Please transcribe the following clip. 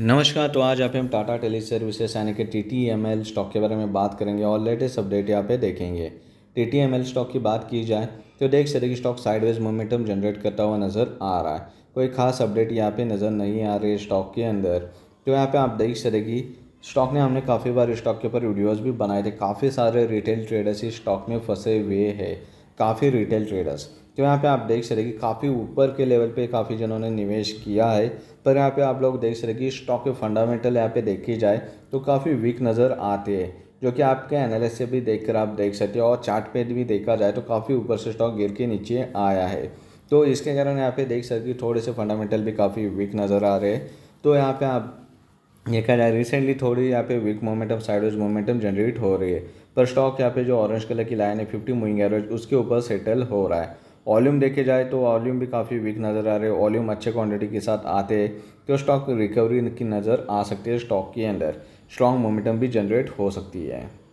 नमस्कार तो आज आप हम टाटा टेली सर्विसेस यानी कि T T M L stock के बारे में बात करेंगे और लेटेस्ट अपडेट यहाँ पे देखेंगे T T M L stock की बात की जाए तो देख सकते कि स्टॉक साइडवेज मोमेंटम जनरेट करता हुआ नज़र आ रहा है कोई खास अपडेट यहाँ पे नज़र नहीं आ रही है स्टॉक के अंदर तो यहाँ पे आप देख सकते कि स्टॉक ने हमने काफ़ी बार स्टॉक के ऊपर वीडियोज़ भी बनाए थे काफ़ी सारे रिटेल ट्रेडर्स इस स्टॉक में फंसे हुए हैं काफ़ी रिटेल ट्रेडर्स तो यहाँ पे आप देख सकते कि काफ़ी ऊपर के लेवल पे काफ़ी जनों ने निवेश किया है पर यहाँ पे आप लोग देख सकते कि स्टॉक के फंडामेंटल यहाँ पे देखी जाए तो काफ़ी वीक नज़र आती है जो कि आपके एनालिस से भी देख कर आप देख सकते हो और चार्ट पे भी देखा जाए तो काफ़ी ऊपर से स्टॉक गिर के नीचे आया है तो इसके कारण यहाँ पे देख सकते थोड़े से फंडामेंटल भी काफ़ी वीक नज़र आ रहे हैं तो यहाँ पे आप देखा जाए रिसेंटली थोड़ी यहाँ पे weak momentum sideways momentum generate हो रही है पर स्टॉक यहाँ पे जो ऑरेंज कलर की लाइन है फिफ्टी मूविंग एवरेज उसके ऊपर सेटल हो रहा है वॉल्यूम देखे जाए तो वॉल्यूम भी काफ़ी वीक नज़र आ रहे हैं वॉल्यूम अच्छे क्वांटिटी के साथ आते हैं तो स्टॉक रिकवरी की नज़र आ सकती है स्टॉक के अंदर स्ट्रॉन्ग मोमेंटम भी जनरेट हो सकती है